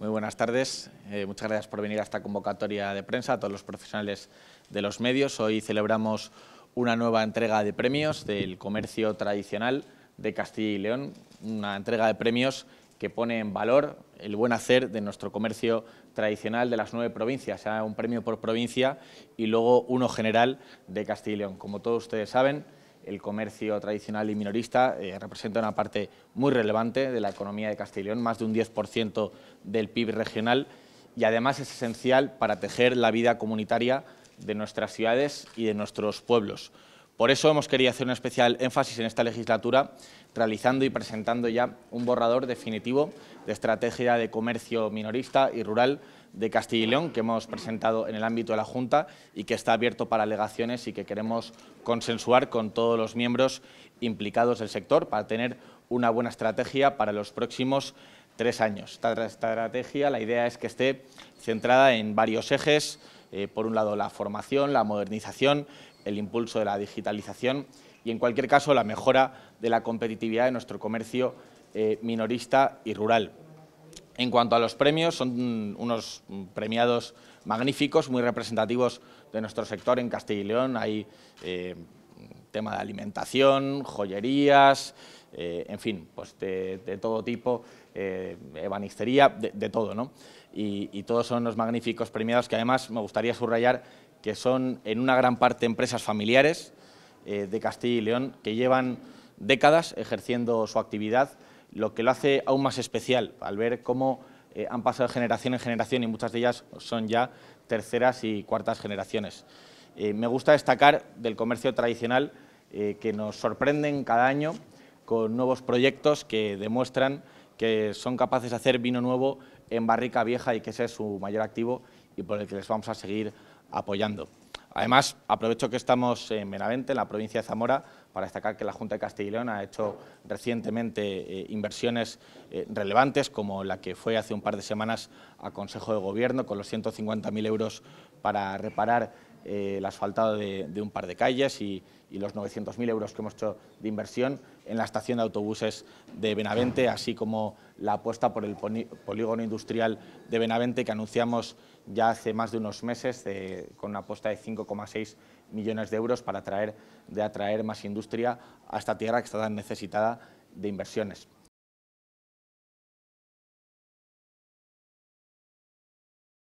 Muy buenas tardes. Eh, muchas gracias por venir a esta convocatoria de prensa, a todos los profesionales de los medios. Hoy celebramos una nueva entrega de premios del comercio tradicional de Castilla y León, una entrega de premios que pone en valor el buen hacer de nuestro comercio tradicional de las nueve provincias, sea un premio por provincia y luego uno general de Castilla y León. Como todos ustedes saben, el comercio tradicional y minorista eh, representa una parte muy relevante de la economía de Castellón, más de un 10% del PIB regional y además es esencial para tejer la vida comunitaria de nuestras ciudades y de nuestros pueblos. Por eso hemos querido hacer un especial énfasis en esta legislatura, realizando y presentando ya un borrador definitivo de estrategia de comercio minorista y rural de Castilla y León que hemos presentado en el ámbito de la Junta y que está abierto para alegaciones y que queremos consensuar con todos los miembros implicados del sector para tener una buena estrategia para los próximos tres años. Esta estrategia, la idea es que esté centrada en varios ejes, eh, por un lado la formación, la modernización, el impulso de la digitalización y en cualquier caso la mejora de la competitividad de nuestro comercio eh, minorista y rural. En cuanto a los premios, son unos premiados magníficos, muy representativos de nuestro sector en Castilla y León. Hay eh, tema de alimentación, joyerías, eh, en fin, pues de, todo tipo, eh, ebanistería, de, todo, ¿no? Y, y todos son unos magníficos premiados que además me gustaría subrayar que son en una gran parte empresas familiares de Castilla y León que llevan décadas ejerciendo su actividad lo que lo hace aún más especial, al ver cómo eh, han pasado de generación en generación y muchas de ellas son ya terceras y cuartas generaciones. Eh, me gusta destacar del comercio tradicional eh, que nos sorprenden cada año con nuevos proyectos que demuestran que son capaces de hacer vino nuevo en barrica vieja y que ese es su mayor activo y por el que les vamos a seguir apoyando. Además, aprovecho que estamos en Benavente, en la provincia de Zamora, para destacar que la Junta de Castilla y León ha hecho recientemente eh, inversiones eh, relevantes, como la que fue hace un par de semanas a Consejo de Gobierno, con los 150.000 euros para reparar eh, el asfaltado de, un par de calles y, los 900.000 euros que hemos hecho de inversión en la estación de autobuses de Benavente, así como la apuesta por el polígono industrial de Benavente que anunciamos ya hace más de unos meses con una apuesta de 5,6 millones de euros para atraer, atraer más industria a esta tierra que está tan necesitada de inversiones.